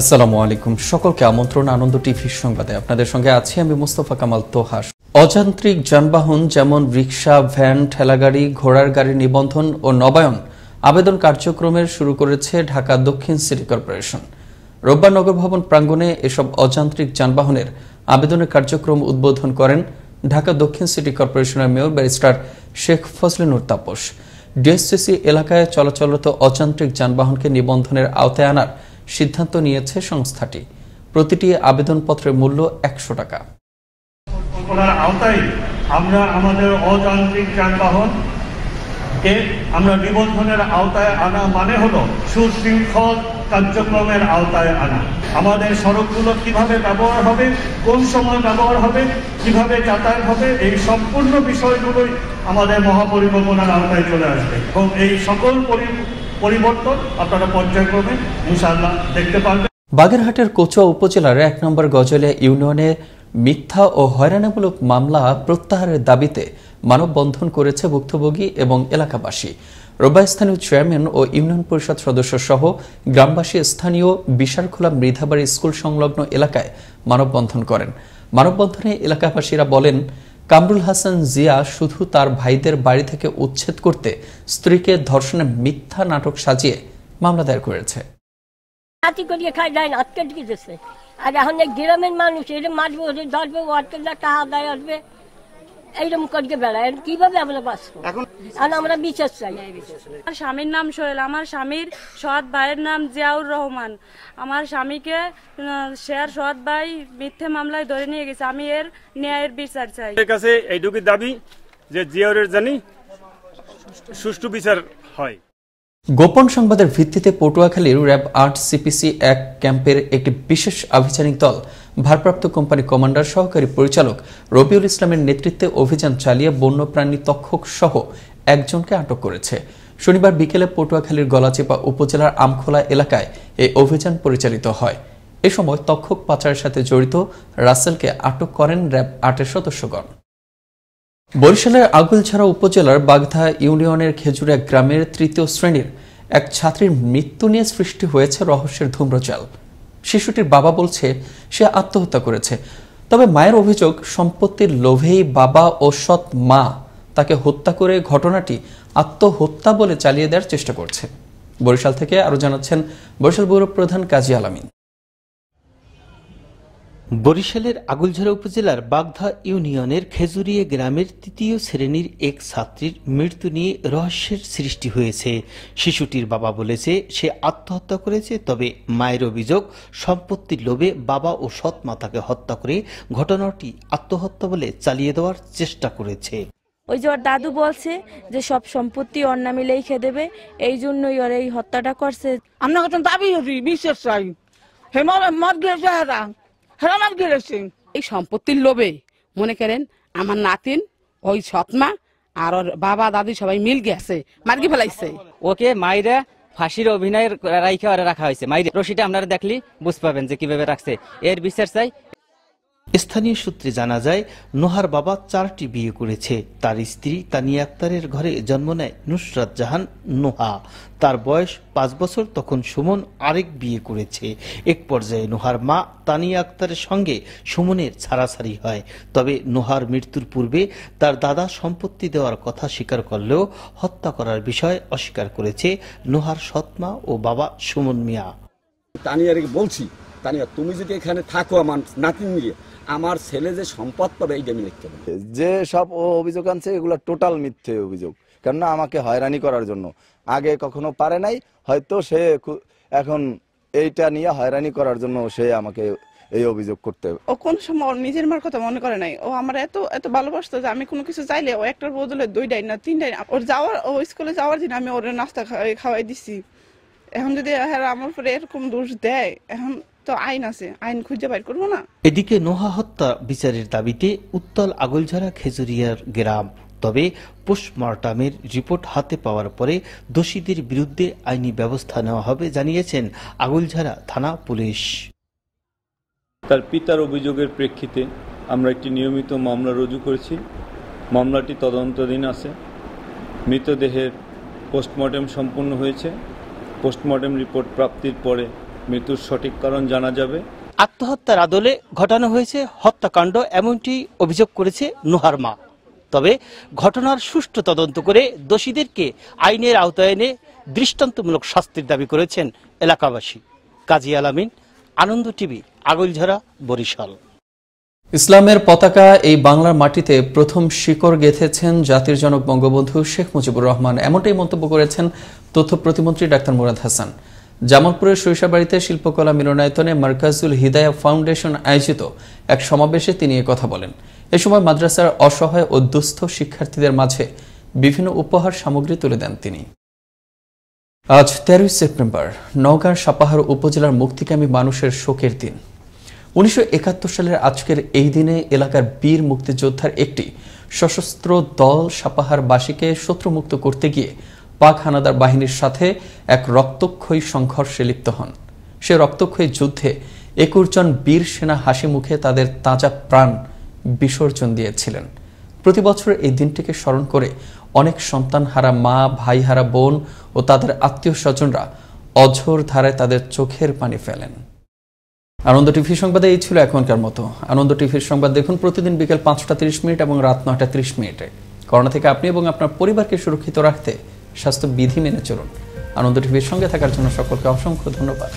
আসসালামু আলাইকুম সকলকে আমন্ত্রণ আনন্দ টিভির সংবাদে আপনাদের সঙ্গে আছি আমি মোস্তফা কামাল তোহাস অযান্ত্রিক যানবাহন যেমন রিক্সা ভ্যান ঠেলাগাড়ি ঘোড়ার গাড়ি নিবন্ধন ও নবায়ন আবেদন কার্যক্রমের শুরু করেছে ঢাকা দক্ষিণ সিটি কর্পোরেশন রোববার নগর ভবন প্রাঙ্গণে এসব অযান্ত্রিক যানবাহনের আবেদনের কার্যক্রম উদ্বোধন করেন ঢাকা দক্ষিণ সিটি কর্পোরেশনের mayor barrister Sheikh Fazle Noor Taposh DSCC এলাকায় চলাচলত অযান্ত্রিক যানবাহনকে নিবন্ধনের আওতায় আনার সিদ্ধান্ত নিয়েছে সংস্থাটি প্রতিটি আবেদনপত্রের মূল্য একশো টাকা আওতায় আমরা আমাদের অযান্ত্রিক যানবাহন কে আমরা নিবন্ধনের আওতায় আনা মানে হলো সুশৃঙ্খল কার্যক্রমের আওতায় আনা আমাদের সড়কগুলো কিভাবে ব্যবহার হবে কোন সময় ব্যবহার হবে কিভাবে যাতায়াত হবে এই সম্পূর্ণ বিষয়গুলোই আমাদের মহাপরিকল্পনার আওতায় চলে আসবে এবং এই সকল পরি পরিবর্তন আপনারা পর্যায়ক্রমে ইনশাআল্লাহ দেখতে পারবেন বাগেরহাটের কোচুয়া উপজেলার এক নম্বর গজলিয়া ইউনিয়নে মিথ্যা ও হয়রানিমূলক মামলা প্রত্যাহারের দাবিতে মানববন্ধন করেছে ভুক্তভোগী এবং এলাকাবাসী রোববার স্থানীয় চেয়ারম্যান ও ইউনিয়ন পরিষদ সদস্য সহ গ্রামবাসী স্থানীয় বিশালখোলা মৃধাবাড়ি স্কুল সংলগ্ন এলাকায় মানববন্ধন করেন মানববন্ধনে এলাকাবাসীরা বলেন কামরুল হাসান জিয়া শুধু তার ভাইদের বাড়ি থেকে উচ্ছেদ করতে স্ত্রীকে ধর্ষণে মিথ্যা নাটক সাজিয়ে মামলা দায়ের করেছে হাতি করিয়ে খাই যায় না আজকে আর এখন গ্রামের মানুষ এর মারবে ওদের ধরবে ও টাকা আদায় আসবে এইরকম করতে বেড়ায় কিভাবে আমরা বাঁচবো আর আমরা বিচার চাই আমার স্বামীর নাম সোহেল আমার স্বামীর সৎ ভাইয়ের নাম জিয়াউর রহমান আমার স্বামীকে শেয়ার সৎ ভাই মিথ্যে মামলায় ধরে নিয়ে গেছে আমি এর ন্যায়ের বিচার চাই এর কাছে এইটুকু দাবি যে জিয়াউরের জানি সুষ্ঠু বিচার হয় গোপন সংবাদের ভিত্তিতে পটুয়াখালীর র্যাব আর্ট সিপিসি এক ক্যাম্পের একটি বিশেষ আভিযানিক দল ভারপ্রাপ্ত কোম্পানি কমান্ডার সহকারী পরিচালক রবিউল ইসলামের নেতৃত্বে অভিযান চালিয়ে বন্যপ্রাণী তক্ষক সহ একজনকে আটক করেছে শনিবার বিকেলে পটুয়াখালীর গলাচিপা উপজেলার আমখোলা এলাকায় এই অভিযান পরিচালিত হয় এ সময় তক্ষক পাচারের সাথে জড়িত রাসেলকে আটক করেন র্যাব আটের সদস্যগণ বরিশালের আগুলছড়া উপজেলার বাগধা ইউনিয়নের খেজুরা গ্রামের তৃতীয় শ্রেণীর এক ছাত্রীর মৃত্যু নিয়ে সৃষ্টি হয়েছে রহস্যের ধূম্রজাল শিশুটির বাবা বলছে সে আত্মহত্যা করেছে তবে মায়ের অভিযোগ সম্পত্তির লোভেই বাবা ও সৎ মা তাকে হত্যা করে ঘটনাটি আত্মহত্যা বলে চালিয়ে দেওয়ার চেষ্টা করছে বরিশাল থেকে আরও জানাচ্ছেন বরিশাল ব্যুরো প্রধান কাজী আলামিন বরিশালের আগুলঝরা উপজেলার বাগধা ইউনিয়নের খেজুরিয়ে গ্রামের তৃতীয় শ্রেণীর এক ছাত্রীর মৃত্যু নিয়ে রহস্যের সৃষ্টি হয়েছে শিশুটির বাবা বলেছে সে আত্মহত্যা করেছে তবে মায়ের অভিযোগ সম্পত্তির লোভে বাবা ও সৎ মাতাকে হত্যা করে ঘটনাটি আত্মহত্যা বলে চালিয়ে দেওয়ার চেষ্টা করেছে ওই যে ওর দাদু বলছে যে সব সম্পত্তি ওর নামে লিখে দেবে এই জন্যই ওর এই হত্যাটা করছে আমরা দাবি বিশ্বাস চাই হেমা মদ গেছে আমার গৃহস্থী এই সম্পত্তির লোভে মনে করেন আমার নাতিন ওই সৎমা আর ওর বাবা দাদি সবাই মিল গেছে মার্গি ফেলাইছে ওকে মাইরা ফাঁসির অভিনয় রাইখা রাখা হয়েছে মাইরে রশিটা আপনারা দেখলি বুঝ পাবেন যে কিভাবে রাখছে এর বিচার চাই স্থানীয় সূত্রে জানা যায় নোহার বাবা চারটি বিয়ে করেছে তার স্ত্রী তানিয়া আক্তারের ঘরে জন্ম নেয় নুসরাত জাহান নোহা তার বয়স পাঁচ বছর তখন সুমন আরেক বিয়ে করেছে এক পর্যায়ে নোহার মা তানিয়া আক্তারের সঙ্গে সুমনের ছাড়াছাড়ি হয় তবে নোহার মৃত্যুর পূর্বে তার দাদা সম্পত্তি দেওয়ার কথা স্বীকার করলেও হত্যা করার বিষয় অস্বীকার করেছে নোহার সৎমা ও বাবা সুমন মিয়া তানিয়ারে বলছি তানিয়া তুমি যদি এখানে থাকো আমার নাতি নিয়ে আমার ছেলে যে সম্পদ পাবে এইটা আমি লিখতে পারি যে সব অভিযোগ আনছে এগুলো টোটাল মিথ্যে অভিযোগ কেননা আমাকে হয়রানি করার জন্য আগে কখনো পারে নাই হয়তো সে এখন এইটা নিয়ে হয়রানি করার জন্য সে আমাকে এই অভিযোগ করতে হবে ও কোন সময় ওর নিজের মার কথা মনে করে নাই ও আমার এত এত ভালোবাসতো যে আমি কোনো কিছু চাইলে ও একটার বদলে দুই ডাইন না তিন ডাইন ওর যাওয়ার ও স্কুলে যাওয়ার দিন আমি ওর নাস্তা খাওয়াই দিছি এখন যদি হ্যাঁ, আমার উপরে এরকম দোষ দেয় এখন তো আইন আছে আইন খুঁজে বাইর করবো না এদিকে নোহা হত্যা বিচারের দাবিতে উত্তাল আগলঝাড়া খেজুরিয়ার গ্রাম তবে পোস্টমর্টামের রিপোর্ট হাতে পাওয়ার পরে দোষীদের বিরুদ্ধে আইনি ব্যবস্থা নেওয়া হবে জানিয়েছেন আগুলঝাড়া থানা পুলিশ তার পিতার অভিযোগের প্রেক্ষিতে আমরা একটি নিয়মিত মামলা রুজু করেছি মামলাটি তদন্তাধীন আছে মৃতদেহের পোস্টমর্টেম সম্পন্ন হয়েছে পোস্টমর্টেম রিপোর্ট প্রাপ্তির পরে মৃত্যুর সঠিক কারণ জানা যাবে আত্মহত্যার আদলে ঘটানো হয়েছে হত্যাকাণ্ড এমনটি অভিযোগ করেছে নোহার মা তবে ঘটনার সুষ্ঠু তদন্ত করে দোষীদেরকে আইনের আওতায় এনে দৃষ্টান্তমূলক শাস্তির দাবি করেছেন এলাকাবাসী কাজী আলামিন আনন্দ টিভি আগলঝরা বরিশাল ইসলামের পতাকা এই বাংলার মাটিতে প্রথম শিকড় গেঁথেছেন জাতির জনক বঙ্গবন্ধু শেখ মুজিবুর রহমান এমনটাই মন্তব্য করেছেন তথ্য প্রতিমন্ত্রী ডাক্তার মুরাদ হাসান জামালপুরের শৈশাবাড়িতে শিল্পকলা মিলনায়তনে মার্কাজুল হিদায়া ফাউন্ডেশন আয়োজিত এক সমাবেশে তিনি কথা বলেন এ সময় মাদ্রাসার অসহায় ও দুস্থ শিক্ষার্থীদের মাঝে বিভিন্ন উপহার সামগ্রী তুলে দেন তিনি আজ তেরোই সেপ্টেম্বর নওগাঁর সাপাহার উপজেলার মুক্তিকামী মানুষের শোকের দিন উনিশশো সালের আজকের এই দিনে এলাকার বীর মুক্তিযোদ্ধার একটি সশস্ত্র দল সাপাহারবাসীকে শত্রুমুক্ত করতে গিয়ে পাক হানাদার বাহিনীর সাথে এক রক্তক্ষয়ী সংঘর্ষে লিপ্ত হন সে রক্তক্ষয়ী যুদ্ধে একুশ জন বীর সেনা হাসি মুখে তাদের তাজা প্রাণ বিসর্জন দিয়েছিলেন প্রতি বছর এই দিনটিকে স্মরণ করে অনেক সন্তান হারা মা ভাই হারা বোন ও তাদের আত্মীয় স্বজনরা অঝোর ধারায় তাদের চোখের পানি ফেলেন আনন্দ টিভির সংবাদে এই ছিল এখনকার মতো আনন্দ টিভির সংবাদ দেখুন প্রতিদিন বিকেল পাঁচটা তিরিশ মিনিট এবং রাত নয়টা তিরিশ মিনিটে করোনা থেকে আপনি এবং আপনার পরিবারকে সুরক্ষিত রাখতে স্বাস্থ্যবিধি মেনে চলুন আনন্দ টিভির সঙ্গে থাকার জন্য সকলকে অসংখ্য ধন্যবাদ